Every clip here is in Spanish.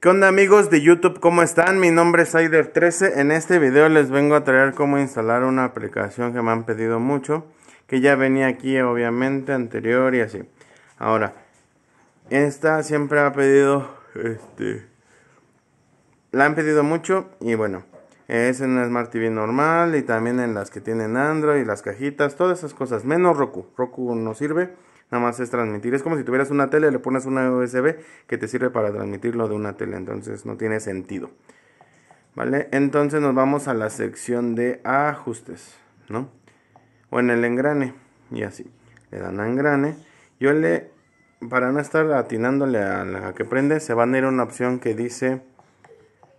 ¿Qué onda amigos de YouTube? ¿Cómo están? Mi nombre es Aider13. En este video les vengo a traer cómo instalar una aplicación que me han pedido mucho. Que ya venía aquí obviamente anterior y así. Ahora, esta siempre ha pedido, este, la han pedido mucho y bueno. Es en una Smart TV normal y también en las que tienen Android, las cajitas, todas esas cosas. Menos Roku. Roku no sirve nada más es transmitir. Es como si tuvieras una tele, le pones una USB que te sirve para transmitirlo de una tele, entonces no tiene sentido. ¿Vale? Entonces nos vamos a la sección de ajustes, ¿no? O en el engrane, y así. Le dan a engrane. Yo le, para no estar atinándole a la que prende, se van a ir a una opción que dice...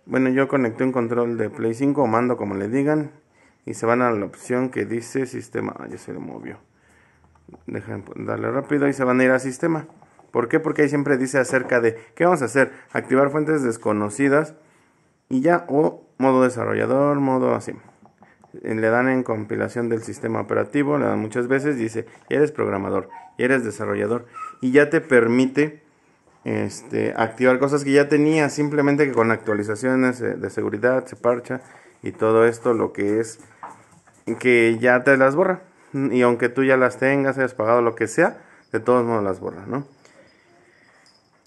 Bueno, yo conecté un control de Play 5 o mando como le digan. Y se van a la opción que dice sistema. Ah, ya se le movió. Dale darle rápido y se van a ir al sistema. ¿Por qué? Porque ahí siempre dice acerca de qué vamos a hacer, activar fuentes desconocidas y ya o modo desarrollador, modo así. Eh, le dan en compilación del sistema operativo, le dan muchas veces, dice, eres programador, eres desarrollador y ya te permite este, activar cosas que ya tenía, simplemente que con actualizaciones eh, de seguridad se parcha y todo esto lo que es que ya te las borra. y aunque tú ya las tengas, hayas pagado lo que sea, de todos modos las borra, ¿no?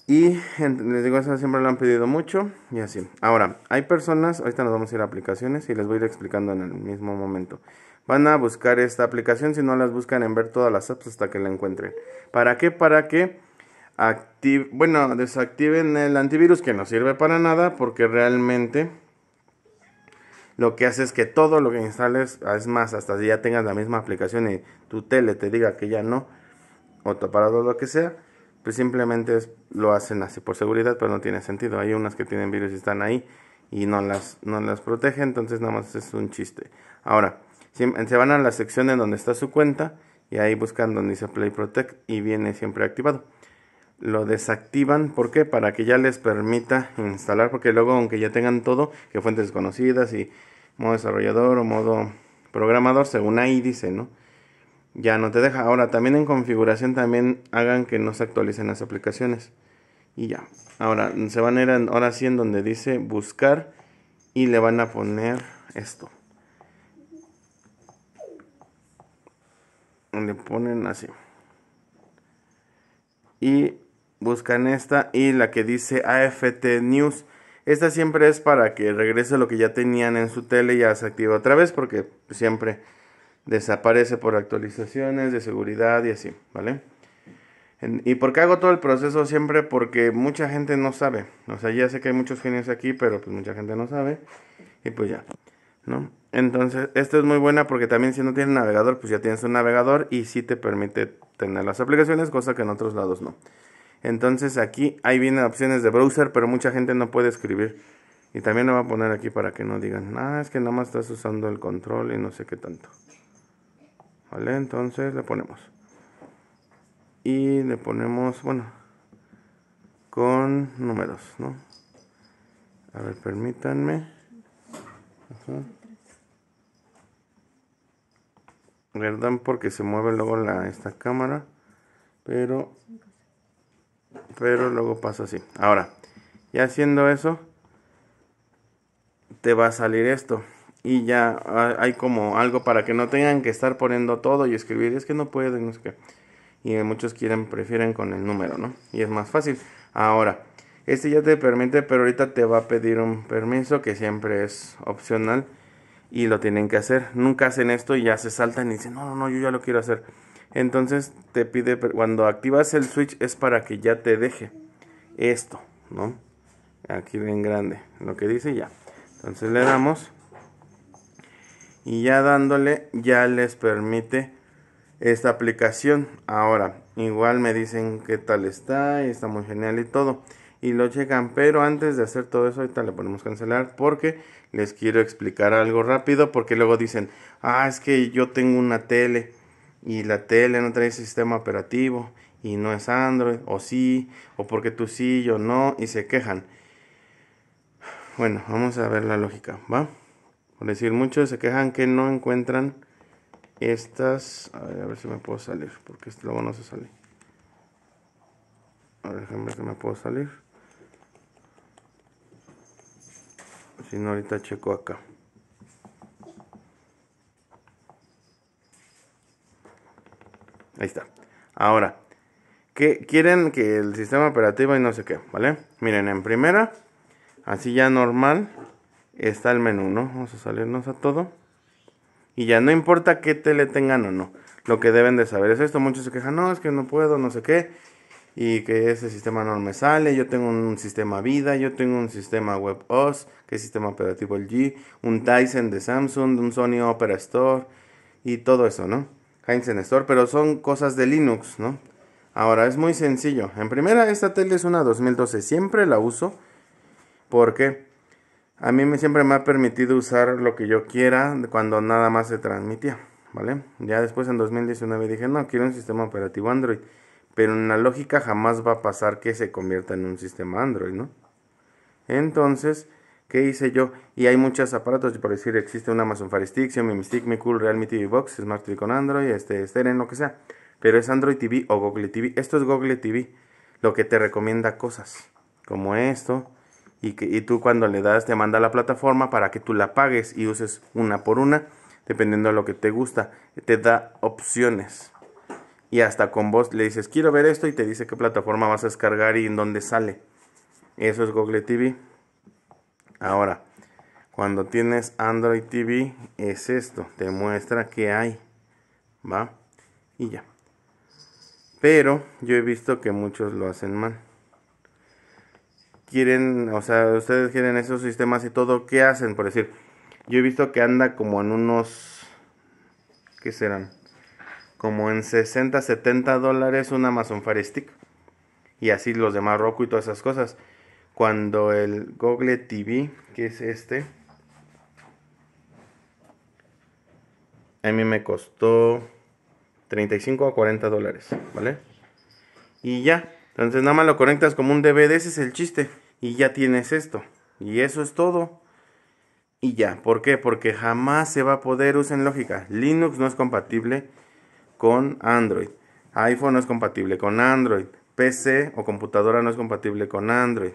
Y les digo, eso siempre lo han pedido mucho y así. Ahora, hay personas, ahorita nos vamos a ir a aplicaciones y les voy a ir explicando en el mismo momento. Van a buscar esta aplicación, si no las buscan en ver todas las apps hasta que la encuentren. ¿Para qué? Para que bueno, desactiven el antivirus que no sirve para nada porque realmente lo que hace es que todo lo que instales, es más, hasta si ya tengas la misma aplicación y tu tele te diga que ya no, o tu aparato lo que sea, pues simplemente lo hacen así por seguridad, pero no tiene sentido. Hay unas que tienen virus y están ahí y no las, no las protege, entonces nada más es un chiste. Ahora, se van a la sección en donde está su cuenta y ahí buscan donde dice Play Protect y viene siempre activado lo desactivan. ¿Por qué? Para que ya les permita instalar. Porque luego, aunque ya tengan todo, que fuentes desconocidas y modo desarrollador o modo programador, según ahí dice, ¿no? Ya no te deja. Ahora, también en configuración también hagan que no se actualicen las aplicaciones. Y ya. Ahora, se van a ir ahora sí en donde dice buscar y le van a poner esto. Le ponen así. Y Buscan esta y la que dice AFT News. Esta siempre es para que regrese lo que ya tenían en su tele y ya se activa otra vez porque siempre desaparece por actualizaciones de seguridad y así, ¿vale? ¿Y por qué hago todo el proceso siempre? Porque mucha gente no sabe. O sea, ya sé que hay muchos genios aquí, pero pues mucha gente no sabe. Y pues ya, ¿no? Entonces, esta es muy buena porque también si no tienes navegador, pues ya tienes un navegador y sí te permite tener las aplicaciones, cosa que en otros lados no. Entonces aquí, ahí vienen opciones de browser, pero mucha gente no puede escribir. Y también lo voy a poner aquí para que no digan, ah, es que nada más estás usando el control y no sé qué tanto. Vale, entonces le ponemos. Y le ponemos, bueno, con números, ¿no? A ver, permítanme. ¿Verdad? porque se mueve luego la, esta cámara, pero pero luego pasa así. Ahora, ya haciendo eso, te va a salir esto. Y ya ah, hay como algo para que no tengan que estar poniendo todo y escribir. Es que no pueden, no Y muchos quieren, prefieren con el número, ¿no? Y es más fácil. Ahora, este ya te permite, pero ahorita te va a pedir un permiso que siempre es opcional. Y lo tienen que hacer. Nunca hacen esto y ya se saltan y dicen, no, no, no, yo ya lo quiero hacer. Entonces te pide, cuando activas el switch es para que ya te deje esto, ¿no? Aquí bien grande, lo que dice ya. Entonces le damos y ya dándole ya les permite esta aplicación. Ahora, igual me dicen qué tal está, y está muy genial y todo. Y lo checan, pero antes de hacer todo eso, ahorita le ponemos cancelar porque les quiero explicar algo rápido porque luego dicen, ah, es que yo tengo una tele y la tele no trae sistema operativo y no es Android, o sí, o porque tú sí, yo no, y se quejan. Bueno, vamos a ver la lógica, ¿va? Por decir, muchos se quejan que no encuentran estas... A ver, si me puedo salir, porque este luego no se sale. A ver, déjame que me puedo salir. Si no, ahorita checo acá. Ahí está. Ahora, ¿qué quieren que el sistema operativo y no sé qué, ¿vale? Miren, en primera, así ya normal, está el menú, ¿no? Vamos a salirnos a todo. Y ya no importa qué tele tengan o no. Lo que deben de saber es esto. Muchos se quejan, no, es que no puedo, no sé qué. Y que ese sistema no me sale. Yo tengo un sistema Vida, yo tengo un sistema WebOS, que es sistema operativo G, un Tyson de Samsung, un Sony Opera Store y todo eso, ¿no? Heinz Store, pero son cosas de Linux, ¿no? Ahora, es muy sencillo. En primera, esta tele es una 2012. Siempre la uso porque a mí me, siempre me ha permitido usar lo que yo quiera cuando nada más se transmitía, ¿vale? Ya después en 2019 dije, no, quiero un sistema operativo Android. Pero en la lógica jamás va a pasar que se convierta en un sistema Android, ¿no? Entonces, ¿Qué hice yo? Y hay muchos aparatos, por decir, existe un Amazon Fire Stick, Xiaomi Mi Stick, Mi Cool, Realme TV Box, Smart TV con Android, este, Steren, lo que sea. Pero es Android TV o Google TV. Esto es Google TV, lo que te recomienda cosas como esto. Y, tú cuando le das te manda la plataforma para que tú la pagues y uses una por una, dependiendo de lo que te gusta. Te da opciones. Y hasta con vos le dices, quiero ver esto y te dice qué plataforma vas a descargar y en dónde sale. Eso es Google TV. Ahora, cuando tienes Android TV, es esto, te muestra que hay, ¿va? Y ya. Pero yo he visto que muchos lo hacen mal. Quieren, o sea, ustedes quieren esos sistemas y todo, ¿qué hacen? Por decir, yo he visto que anda como en unos, ¿qué serán? Como en 60, 70 dólares un Amazon Fire Stick. Y así los demás Roku y todas esas cosas cuando el Google TV, que es este, a mí me costó 35 a 40 dólares, ¿vale? Y ya, entonces nada más lo conectas como un DVD, ese es el chiste, y ya tienes esto, y eso es todo. Y ya, ¿por qué? Porque jamás se va a poder usar en lógica. Linux no es compatible con Android. iPhone no es compatible con Android. PC o computadora no es compatible con Android.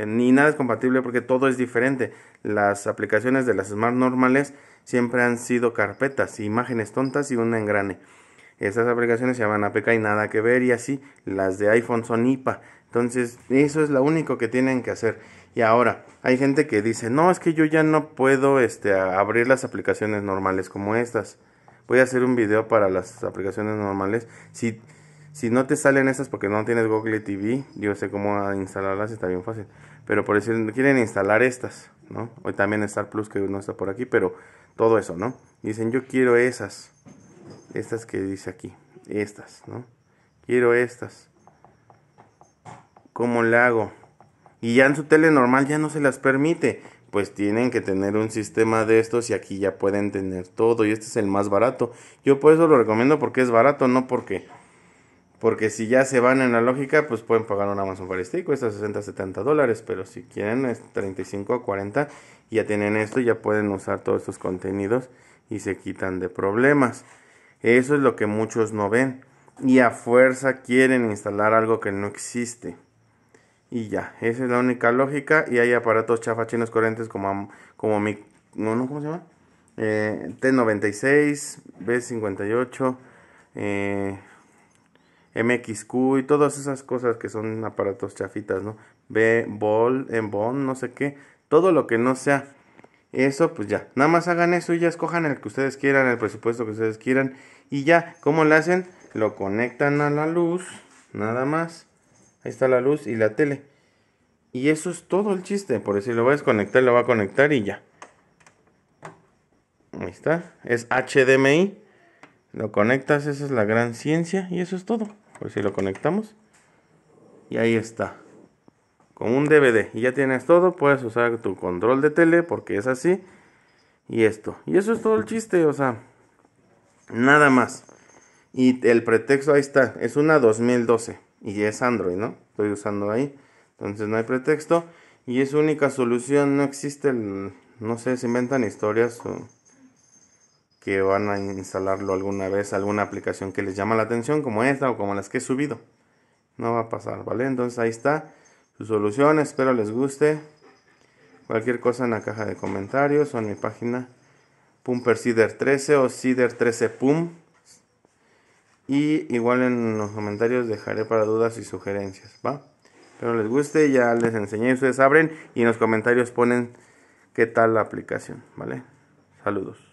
Eh, ni nada es compatible porque todo es diferente. Las aplicaciones de las Smart normales siempre han sido carpetas, imágenes tontas y un engrane. Estas aplicaciones se llaman APK y nada que ver y así. Las de iPhone son IPA. Entonces, eso es lo único que tienen que hacer. Y ahora, hay gente que dice, no, es que yo ya no puedo este, abrir las aplicaciones normales como estas. Voy a hacer un video para las aplicaciones normales. Si, si no te salen estas porque no tienes Google TV, yo sé cómo instalarlas, está bien fácil. Pero por decir, quieren instalar estas, ¿no? Hoy también Star Plus que no está por aquí, pero todo eso, ¿no? Dicen, yo quiero esas. Estas que dice aquí. Estas, ¿no? Quiero estas. ¿Cómo le hago? Y ya en su tele normal ya no se las permite. Pues tienen que tener un sistema de estos y aquí ya pueden tener todo. Y este es el más barato. Yo por eso lo recomiendo porque es barato, no porque porque si ya se van en la lógica, pues pueden pagar un Amazon Fire Stick, cuesta 60, 70 dólares, pero si quieren es 35 o 40, ya tienen esto, ya pueden usar todos estos contenidos y se quitan de problemas. Eso es lo que muchos no ven. Y a fuerza quieren instalar algo que no existe. Y ya, esa es la única lógica. Y hay aparatos chafa chinos corrientes como, como mi... No, ¿Cómo se llama? T96, B58. Eh, eh MXQ y todas esas cosas que son aparatos chafitas, ¿no? B, Ball, Bond, no sé qué, todo lo que no sea eso, pues ya, nada más hagan eso y ya escojan el que ustedes quieran, el presupuesto que ustedes quieran y ya, ¿cómo lo hacen? Lo conectan a la luz, nada más. Ahí está la luz y la tele. Y eso es todo el chiste, por si lo va a desconectar, lo va a conectar y ya. Ahí está, es HDMI. Lo conectas, esa es la gran ciencia y eso es todo. Por si lo conectamos. Y ahí está. Con un DVD. Y ya tienes todo. Puedes usar tu control de tele porque es así. Y esto. Y eso es todo el chiste. O sea. Nada más. Y el pretexto ahí está. Es una 2012. Y es Android, ¿no? Estoy usando ahí. Entonces no hay pretexto. Y es única solución. No existe No sé, se inventan historias. O que van a instalarlo alguna vez, alguna aplicación que les llama la atención, como esta o como las que he subido. No va a pasar, ¿vale? Entonces ahí está su solución, espero les guste. Cualquier cosa en la caja de comentarios o en mi página persider 13 o Cider13Pum. Y igual en los comentarios dejaré para dudas y sugerencias, ¿va? Pero les guste, ya les enseñé, ustedes abren y en los comentarios ponen qué tal la aplicación, ¿vale? Saludos.